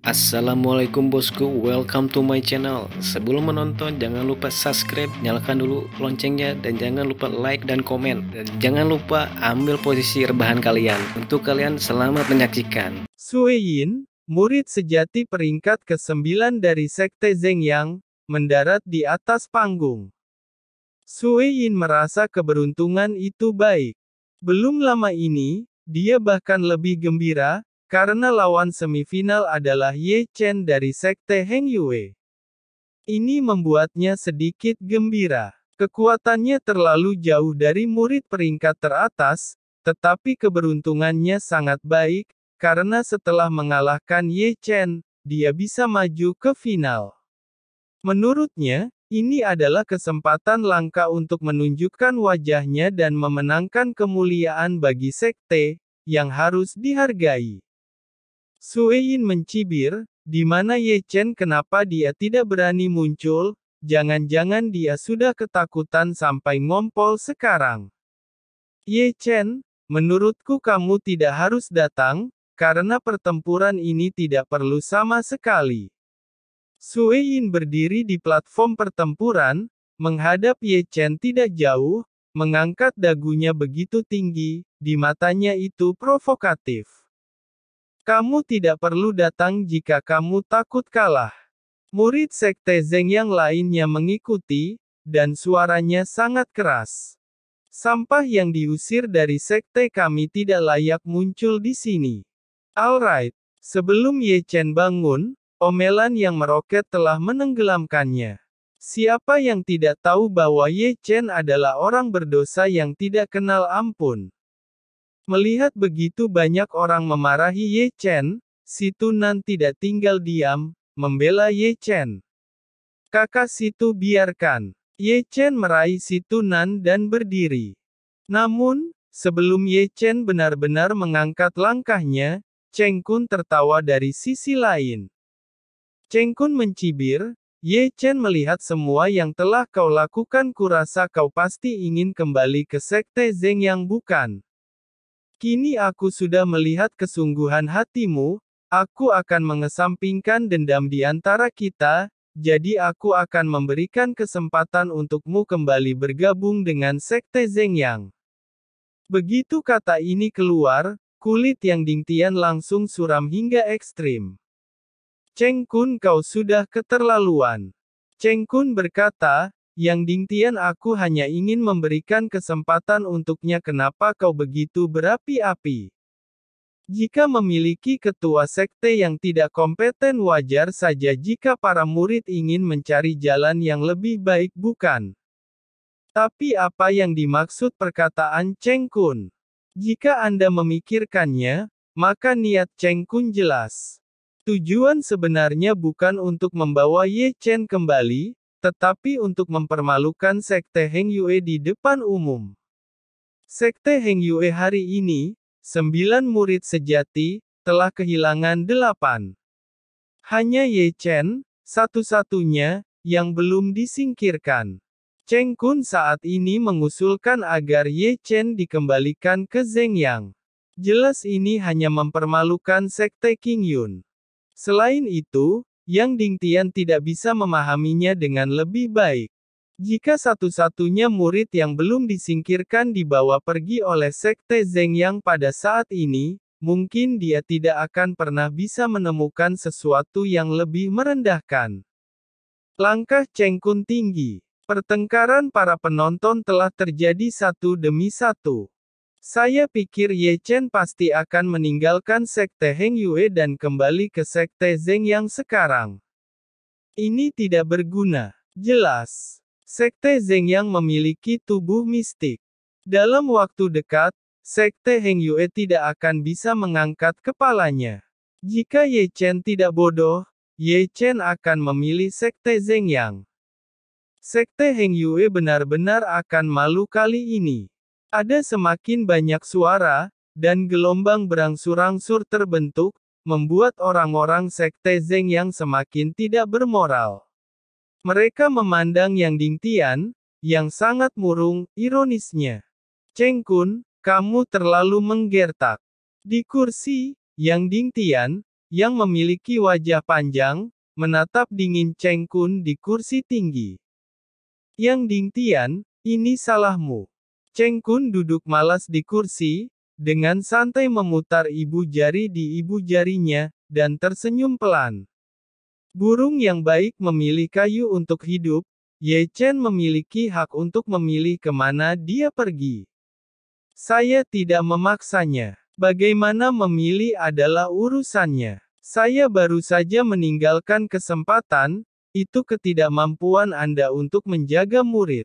Assalamualaikum bosku, welcome to my channel Sebelum menonton jangan lupa subscribe, nyalakan dulu loncengnya Dan jangan lupa like dan komen Dan jangan lupa ambil posisi rebahan kalian Untuk kalian selamat menyaksikan Suiyin, murid sejati peringkat ke-9 dari Sekte Zhengyang, mendarat di atas panggung Suiyin merasa keberuntungan itu baik Belum lama ini, dia bahkan lebih gembira karena lawan semifinal adalah Ye Chen dari Sekte Heng Yue. Ini membuatnya sedikit gembira. Kekuatannya terlalu jauh dari murid peringkat teratas, tetapi keberuntungannya sangat baik, karena setelah mengalahkan Ye Chen, dia bisa maju ke final. Menurutnya, ini adalah kesempatan langka untuk menunjukkan wajahnya dan memenangkan kemuliaan bagi sekte, yang harus dihargai. Yin mencibir, di mana Ye Chen kenapa dia tidak berani muncul, jangan-jangan dia sudah ketakutan sampai ngompol sekarang. Ye Chen, menurutku kamu tidak harus datang, karena pertempuran ini tidak perlu sama sekali. Yin berdiri di platform pertempuran, menghadap Ye Chen tidak jauh, mengangkat dagunya begitu tinggi, di matanya itu provokatif. Kamu tidak perlu datang jika kamu takut kalah. Murid sekte Zeng yang lainnya mengikuti, dan suaranya sangat keras. Sampah yang diusir dari sekte kami tidak layak muncul di sini. Alright, sebelum Ye Chen bangun, omelan yang meroket telah menenggelamkannya. Siapa yang tidak tahu bahwa Ye Chen adalah orang berdosa yang tidak kenal ampun? Melihat begitu banyak orang memarahi Ye Chen, si Tunan tidak tinggal diam, membela Ye Chen. Kakak situ biarkan. Ye Chen meraih si Tunan dan berdiri. Namun, sebelum Ye Chen benar-benar mengangkat langkahnya, Cheng Kun tertawa dari sisi lain. Cheng Kun mencibir, Ye Chen melihat semua yang telah kau lakukan kurasa kau pasti ingin kembali ke sekte Zeng yang bukan. Kini aku sudah melihat kesungguhan hatimu, aku akan mengesampingkan dendam di antara kita, jadi aku akan memberikan kesempatan untukmu kembali bergabung dengan Sekte Zengyang. Begitu kata ini keluar, kulit yang dingtian langsung suram hingga ekstrim. Cheng Kun kau sudah keterlaluan. Cheng Kun berkata, yang Dingtian aku hanya ingin memberikan kesempatan untuknya kenapa kau begitu berapi-api. Jika memiliki ketua sekte yang tidak kompeten wajar saja jika para murid ingin mencari jalan yang lebih baik bukan? Tapi apa yang dimaksud perkataan Cheng Kun? Jika Anda memikirkannya, maka niat Cheng Kun jelas. Tujuan sebenarnya bukan untuk membawa Ye Chen kembali, tetapi untuk mempermalukan Sekte Heng Yue di depan umum. Sekte Heng Yue hari ini, sembilan murid sejati, telah kehilangan delapan. Hanya Ye Chen, satu-satunya, yang belum disingkirkan. Cheng Kun saat ini mengusulkan agar Ye Chen dikembalikan ke Zheng Yang. Jelas ini hanya mempermalukan Sekte King Yun. Selain itu, yang Ding Tian tidak bisa memahaminya dengan lebih baik. Jika satu-satunya murid yang belum disingkirkan dibawa pergi oleh sekte Zeng Yang pada saat ini, mungkin dia tidak akan pernah bisa menemukan sesuatu yang lebih merendahkan. Langkah Cheng Kun tinggi. Pertengkaran para penonton telah terjadi satu demi satu. Saya pikir Ye Chen pasti akan meninggalkan sekte Heng Yue dan kembali ke sekte Zeng yang sekarang. Ini tidak berguna. Jelas. Sekte Zeng yang memiliki tubuh mistik. Dalam waktu dekat, sekte Heng Yue tidak akan bisa mengangkat kepalanya. Jika Ye Chen tidak bodoh, Ye Chen akan memilih sekte Zeng Yang. Sekte Heng Yue benar-benar akan malu kali ini. Ada semakin banyak suara, dan gelombang berangsur-angsur terbentuk, membuat orang-orang sekte Zeng yang semakin tidak bermoral. Mereka memandang Yang Dingtian, yang sangat murung, ironisnya. Cheng Kun, kamu terlalu menggertak. Di kursi, Yang Dingtian, yang memiliki wajah panjang, menatap dingin Cheng Kun di kursi tinggi. Yang Dingtian, ini salahmu. Cheng Kun duduk malas di kursi, dengan santai memutar ibu jari di ibu jarinya, dan tersenyum pelan. Burung yang baik memilih kayu untuk hidup, Ye Chen memiliki hak untuk memilih kemana dia pergi. Saya tidak memaksanya. Bagaimana memilih adalah urusannya. Saya baru saja meninggalkan kesempatan, itu ketidakmampuan Anda untuk menjaga murid.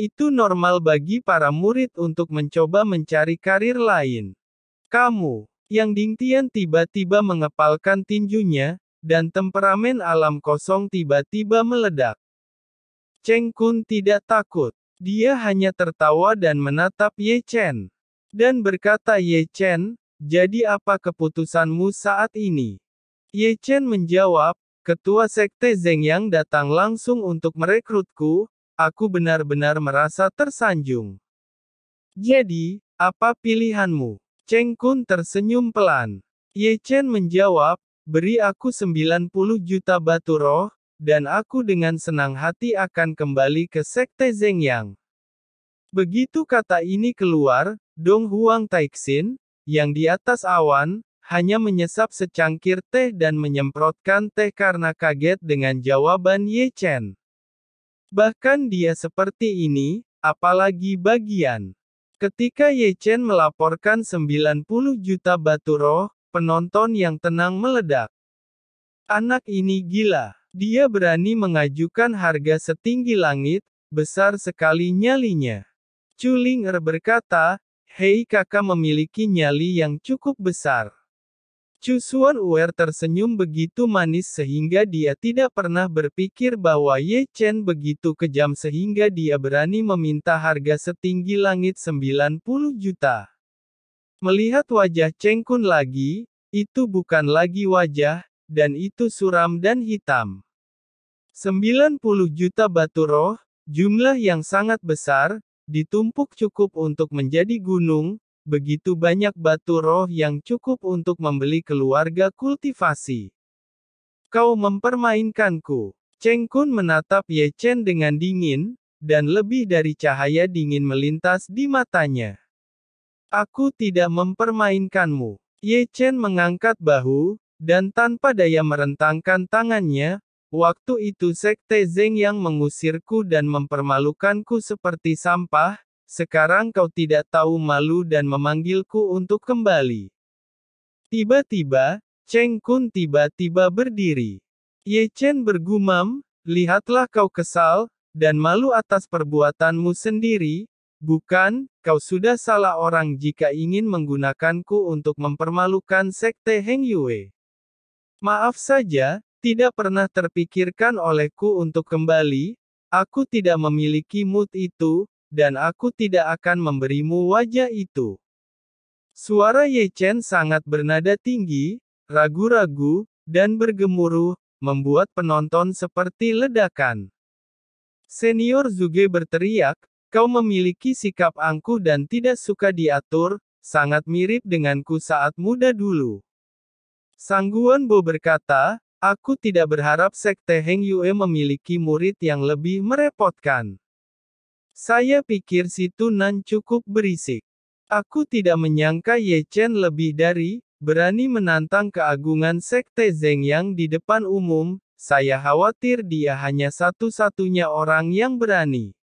Itu normal bagi para murid untuk mencoba mencari karir lain. Kamu, yang Dingtian tiba-tiba mengepalkan tinjunya, dan temperamen alam kosong tiba-tiba meledak. Cheng Kun tidak takut. Dia hanya tertawa dan menatap Ye Chen. Dan berkata Ye Chen, jadi apa keputusanmu saat ini? Ye Chen menjawab, ketua sekte Zeng yang datang langsung untuk merekrutku, Aku benar-benar merasa tersanjung. Jadi, apa pilihanmu? Cheng Kun tersenyum pelan. Ye Chen menjawab, beri aku 90 juta batu roh, dan aku dengan senang hati akan kembali ke Sekte yang. Begitu kata ini keluar, Dong Huang Taixin, yang di atas awan, hanya menyesap secangkir teh dan menyemprotkan teh karena kaget dengan jawaban Ye Chen. Bahkan dia seperti ini, apalagi bagian. Ketika Ye Chen melaporkan 90 juta batu roh, penonton yang tenang meledak. Anak ini gila. Dia berani mengajukan harga setinggi langit, besar sekali nyalinya. Ling Er berkata, Hei kakak memiliki nyali yang cukup besar. Cusuan Uer tersenyum begitu manis sehingga dia tidak pernah berpikir bahwa Ye Chen begitu kejam sehingga dia berani meminta harga setinggi langit 90 juta. Melihat wajah Cheng Kun lagi, itu bukan lagi wajah, dan itu suram dan hitam. 90 juta batu roh, jumlah yang sangat besar, ditumpuk cukup untuk menjadi gunung, Begitu banyak batu roh yang cukup untuk membeli keluarga kultivasi. Kau mempermainkanku. Cheng Kun menatap Ye Chen dengan dingin, dan lebih dari cahaya dingin melintas di matanya. Aku tidak mempermainkanmu. Ye Chen mengangkat bahu, dan tanpa daya merentangkan tangannya, waktu itu Sekte Zeng yang mengusirku dan mempermalukanku seperti sampah, sekarang kau tidak tahu malu dan memanggilku untuk kembali. Tiba-tiba, Cheng Kun tiba-tiba berdiri. Ye Chen bergumam, lihatlah kau kesal, dan malu atas perbuatanmu sendiri, bukan, kau sudah salah orang jika ingin menggunakanku untuk mempermalukan sekte Heng Yue. Maaf saja, tidak pernah terpikirkan olehku untuk kembali, aku tidak memiliki mood itu, dan aku tidak akan memberimu wajah itu. Suara Ye Chen sangat bernada tinggi, ragu-ragu, dan bergemuruh, membuat penonton seperti ledakan. Senior Zuge berteriak, kau memiliki sikap angkuh dan tidak suka diatur, sangat mirip denganku saat muda dulu. Sangguan Bo berkata, aku tidak berharap Sekte Heng Yue memiliki murid yang lebih merepotkan. Saya pikir si Tunan cukup berisik. Aku tidak menyangka Ye Chen lebih dari, berani menantang keagungan Sekte Zeng Yang di depan umum, saya khawatir dia hanya satu-satunya orang yang berani.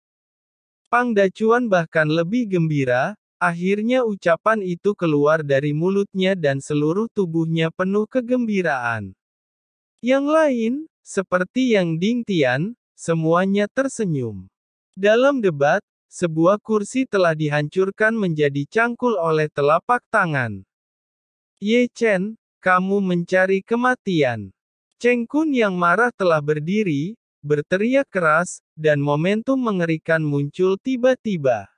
Pang Dacuan bahkan lebih gembira, akhirnya ucapan itu keluar dari mulutnya dan seluruh tubuhnya penuh kegembiraan. Yang lain, seperti yang Ding Tian, semuanya tersenyum. Dalam debat, sebuah kursi telah dihancurkan menjadi cangkul oleh telapak tangan. Ye Chen, kamu mencari kematian. Cheng Kun yang marah telah berdiri, berteriak keras, dan momentum mengerikan muncul tiba-tiba.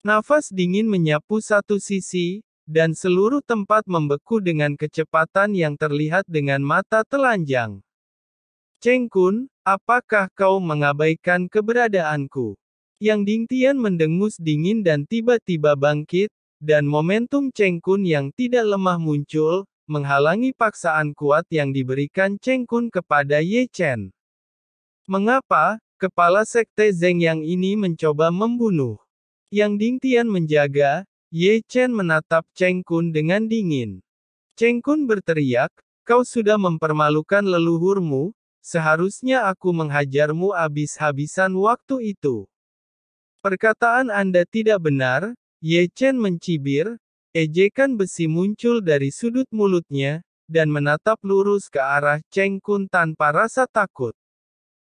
Nafas dingin menyapu satu sisi, dan seluruh tempat membeku dengan kecepatan yang terlihat dengan mata telanjang. Cheng Kun, apakah kau mengabaikan keberadaanku? Yang Ding Tian mendengus dingin dan tiba-tiba bangkit, dan momentum Cheng Kun yang tidak lemah muncul, menghalangi paksaan kuat yang diberikan Cheng Kun kepada Ye Chen. Mengapa, kepala sekte Zeng yang ini mencoba membunuh? Yang Ding Tian menjaga, Ye Chen menatap Cheng Kun dengan dingin. Cheng Kun berteriak, kau sudah mempermalukan leluhurmu, Seharusnya aku menghajarmu habis-habisan waktu itu. Perkataan Anda tidak benar, Ye Chen mencibir, ejekan besi muncul dari sudut mulutnya, dan menatap lurus ke arah Cheng Kun tanpa rasa takut.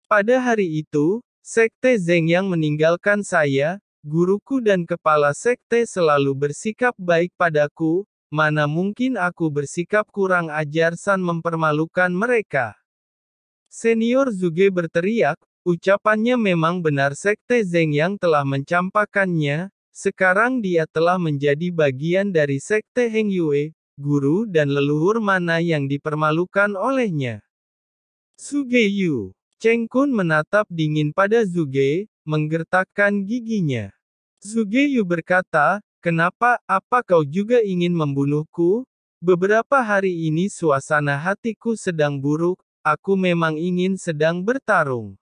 Pada hari itu, Sekte Zeng yang meninggalkan saya, guruku dan kepala sekte selalu bersikap baik padaku, mana mungkin aku bersikap kurang ajar san mempermalukan mereka. Senior Zuge berteriak, ucapannya memang benar sekte Zeng yang telah mencampakannya, sekarang dia telah menjadi bagian dari sekte Heng Yue, guru dan leluhur mana yang dipermalukan olehnya. Zuge Yu, Cheng Kun menatap dingin pada Zuge, menggertakkan giginya. Zuge Yu berkata, kenapa, apa kau juga ingin membunuhku? Beberapa hari ini suasana hatiku sedang buruk, Aku memang ingin sedang bertarung.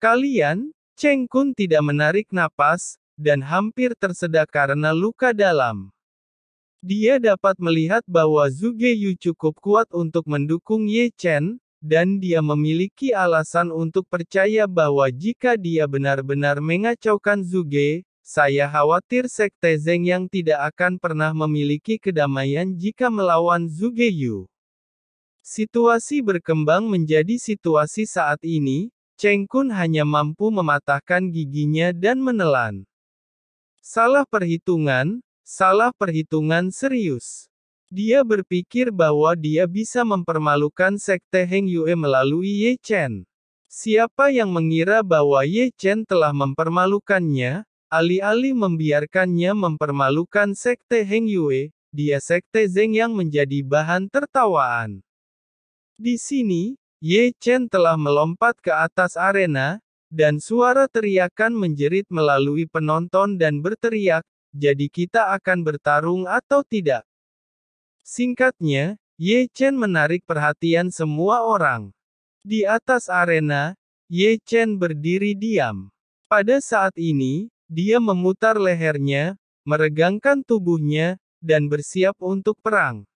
Kalian, Cheng Kun tidak menarik napas, dan hampir tersedak karena luka dalam. Dia dapat melihat bahwa Zuge Yu cukup kuat untuk mendukung Ye Chen, dan dia memiliki alasan untuk percaya bahwa jika dia benar-benar mengacaukan Zuge, saya khawatir Sekte Zeng yang tidak akan pernah memiliki kedamaian jika melawan Zuge Yu. Situasi berkembang menjadi situasi saat ini, Cheng Kun hanya mampu mematahkan giginya dan menelan. Salah perhitungan, salah perhitungan serius. Dia berpikir bahwa dia bisa mempermalukan sekte Heng Yue melalui Ye Chen. Siapa yang mengira bahwa Ye Chen telah mempermalukannya, alih-alih membiarkannya mempermalukan sekte Heng Yue, dia sekte Zeng yang menjadi bahan tertawaan. Di sini, Ye Chen telah melompat ke atas arena, dan suara teriakan menjerit melalui penonton dan berteriak, jadi kita akan bertarung atau tidak. Singkatnya, Ye Chen menarik perhatian semua orang. Di atas arena, Ye Chen berdiri diam. Pada saat ini, dia memutar lehernya, meregangkan tubuhnya, dan bersiap untuk perang.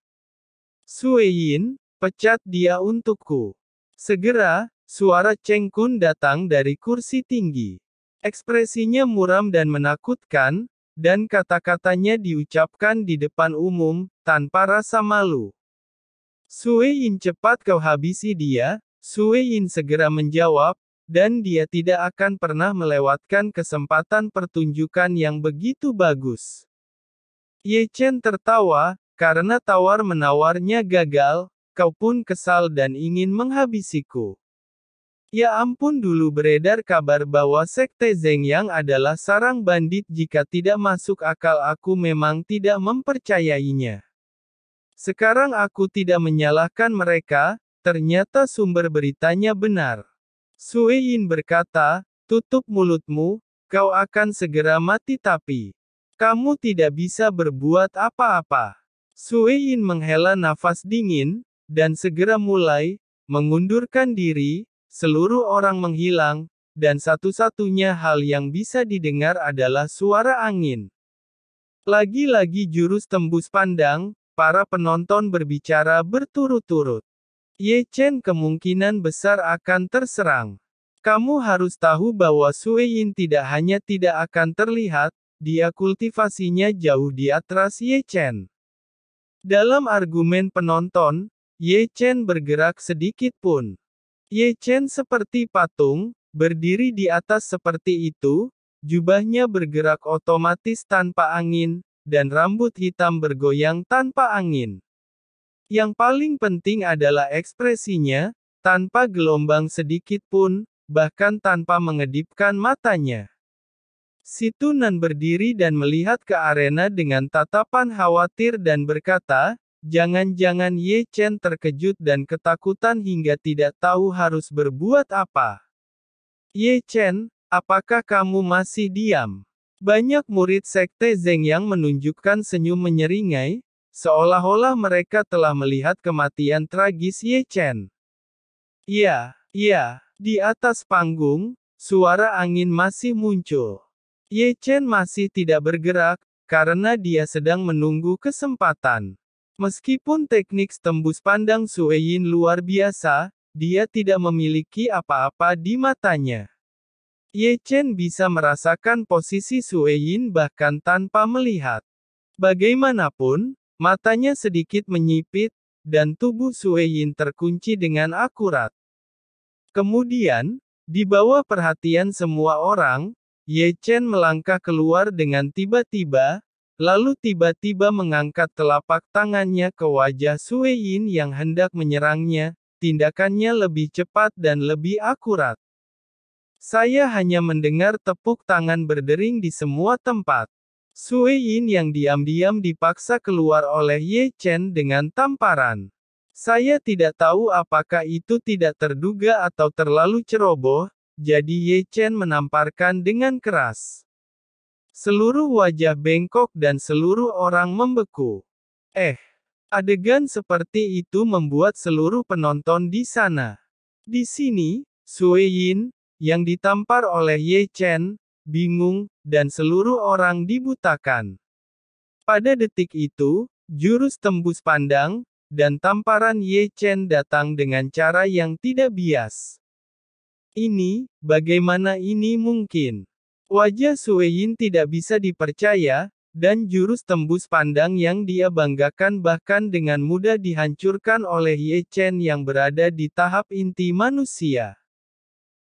Sui Yin, Pecat dia untukku. Segera, suara Cheng Kun datang dari kursi tinggi. Ekspresinya muram dan menakutkan, dan kata-katanya diucapkan di depan umum, tanpa rasa malu. Sui Yin cepat kau habisi dia, Sui Yin segera menjawab, dan dia tidak akan pernah melewatkan kesempatan pertunjukan yang begitu bagus. Ye Chen tertawa, karena tawar-menawarnya gagal, kau pun kesal dan ingin menghabisiku. Ya ampun dulu beredar kabar bahwa sekte Zeng Yang adalah sarang bandit jika tidak masuk akal aku memang tidak mempercayainya. Sekarang aku tidak menyalahkan mereka, ternyata sumber beritanya benar. Sui Yin berkata, tutup mulutmu, kau akan segera mati tapi, kamu tidak bisa berbuat apa-apa. Sui Yin menghela nafas dingin, dan segera mulai mengundurkan diri. Seluruh orang menghilang, dan satu-satunya hal yang bisa didengar adalah suara angin. Lagi-lagi jurus tembus pandang, para penonton berbicara berturut-turut. Ye Chen kemungkinan besar akan terserang. Kamu harus tahu bahwa Sui Yin tidak hanya tidak akan terlihat, dia kultivasinya jauh di atas Ye Chen. Dalam argumen penonton, Ye Chen bergerak sedikit pun. Ye Chen seperti patung, berdiri di atas seperti itu, jubahnya bergerak otomatis tanpa angin, dan rambut hitam bergoyang tanpa angin. Yang paling penting adalah ekspresinya, tanpa gelombang sedikit pun, bahkan tanpa mengedipkan matanya. Situnan berdiri dan melihat ke arena dengan tatapan khawatir dan berkata, Jangan-jangan Ye Chen terkejut dan ketakutan hingga tidak tahu harus berbuat apa. Ye Chen, apakah kamu masih diam? Banyak murid sekte Zeng yang menunjukkan senyum menyeringai, seolah-olah mereka telah melihat kematian tragis Ye Chen. Ya, ya, di atas panggung, suara angin masih muncul. Ye Chen masih tidak bergerak, karena dia sedang menunggu kesempatan. Meskipun teknik tembus pandang Suein luar biasa, dia tidak memiliki apa-apa di matanya. Ye Chen bisa merasakan posisi Suein bahkan tanpa melihat. Bagaimanapun, matanya sedikit menyipit, dan tubuh Suein terkunci dengan akurat. Kemudian, di bawah perhatian semua orang, Ye Chen melangkah keluar dengan tiba-tiba, Lalu tiba-tiba mengangkat telapak tangannya ke wajah Sui Yin yang hendak menyerangnya, tindakannya lebih cepat dan lebih akurat. Saya hanya mendengar tepuk tangan berdering di semua tempat. Sui Yin yang diam-diam dipaksa keluar oleh Ye Chen dengan tamparan. Saya tidak tahu apakah itu tidak terduga atau terlalu ceroboh, jadi Ye Chen menamparkan dengan keras. Seluruh wajah bengkok dan seluruh orang membeku. Eh, adegan seperti itu membuat seluruh penonton di sana. Di sini, Sue Yin, yang ditampar oleh Ye Chen, bingung, dan seluruh orang dibutakan. Pada detik itu, jurus tembus pandang, dan tamparan Ye Chen datang dengan cara yang tidak bias. Ini, bagaimana ini mungkin? Wajah Sue Yin tidak bisa dipercaya, dan jurus tembus pandang yang dia banggakan bahkan dengan mudah dihancurkan oleh Ye Chen yang berada di tahap inti manusia.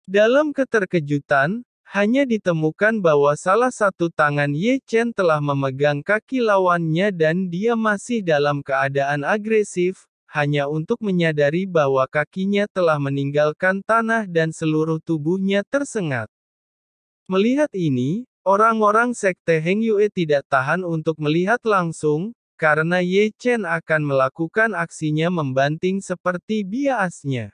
Dalam keterkejutan, hanya ditemukan bahwa salah satu tangan Ye Chen telah memegang kaki lawannya dan dia masih dalam keadaan agresif, hanya untuk menyadari bahwa kakinya telah meninggalkan tanah dan seluruh tubuhnya tersengat. Melihat ini, orang-orang sekte Heng Yue tidak tahan untuk melihat langsung, karena Ye Chen akan melakukan aksinya membanting seperti biasnya.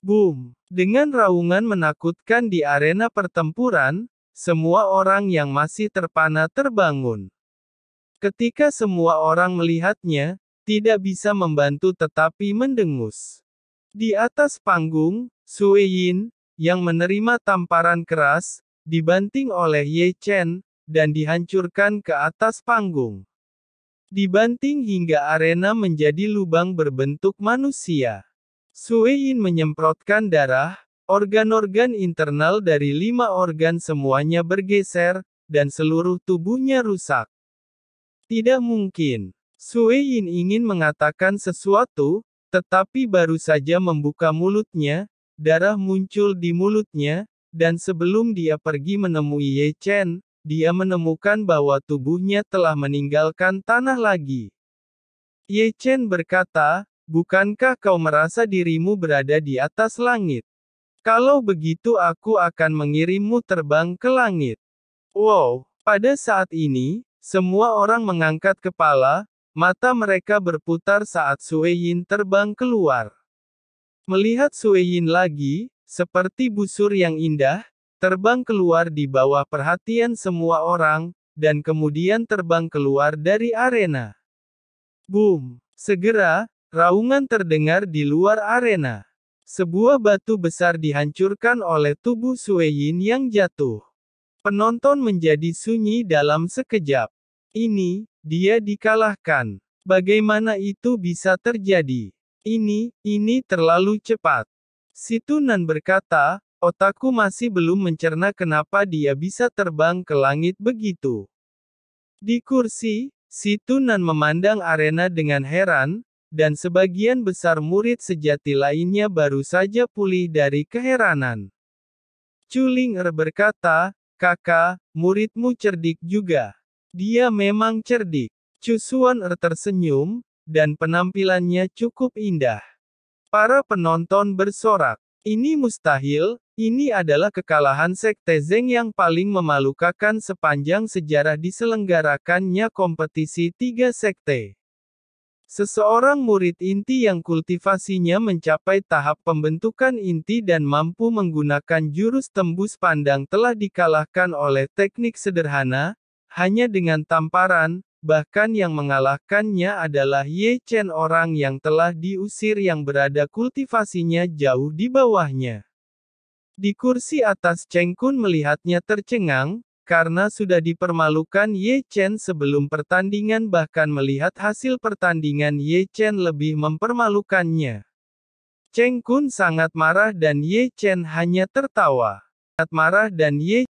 Boom! Dengan raungan menakutkan di arena pertempuran, semua orang yang masih terpana terbangun. Ketika semua orang melihatnya, tidak bisa membantu tetapi mendengus. Di atas panggung, Sui Yin, yang menerima tamparan keras, dibanting oleh Ye Chen, dan dihancurkan ke atas panggung. Dibanting hingga arena menjadi lubang berbentuk manusia. Sui Yin menyemprotkan darah, organ-organ internal dari lima organ semuanya bergeser, dan seluruh tubuhnya rusak. Tidak mungkin. Sui Yin ingin mengatakan sesuatu, tetapi baru saja membuka mulutnya, darah muncul di mulutnya, dan sebelum dia pergi menemui Ye Chen, dia menemukan bahwa tubuhnya telah meninggalkan tanah lagi. Ye Chen berkata, bukankah kau merasa dirimu berada di atas langit? Kalau begitu aku akan mengirimmu terbang ke langit. Wow, pada saat ini, semua orang mengangkat kepala, mata mereka berputar saat Sue Yin terbang keluar. Melihat Sue Yin lagi, seperti busur yang indah, terbang keluar di bawah perhatian semua orang, dan kemudian terbang keluar dari arena. Boom! Segera, raungan terdengar di luar arena. Sebuah batu besar dihancurkan oleh tubuh Sueyin yang jatuh. Penonton menjadi sunyi dalam sekejap. Ini, dia dikalahkan. Bagaimana itu bisa terjadi? Ini, ini terlalu cepat. Situnan berkata, otakku masih belum mencerna kenapa dia bisa terbang ke langit begitu. Di kursi, Situnan memandang arena dengan heran, dan sebagian besar murid sejati lainnya baru saja pulih dari keheranan. Culing Er berkata, kakak, muridmu cerdik juga. Dia memang cerdik. Cusuan Er tersenyum, dan penampilannya cukup indah. Para penonton bersorak. Ini mustahil, ini adalah kekalahan sekte Zeng yang paling memalukakan sepanjang sejarah diselenggarakannya kompetisi tiga sekte. Seseorang murid inti yang kultivasinya mencapai tahap pembentukan inti dan mampu menggunakan jurus tembus pandang telah dikalahkan oleh teknik sederhana, hanya dengan tamparan, Bahkan yang mengalahkannya adalah Ye Chen orang yang telah diusir yang berada kultivasinya jauh di bawahnya. Di kursi atas Cheng Kun melihatnya tercengang, karena sudah dipermalukan Ye Chen sebelum pertandingan bahkan melihat hasil pertandingan Ye Chen lebih mempermalukannya. Cheng Kun sangat marah dan Ye Chen hanya tertawa. Sangat marah dan Ye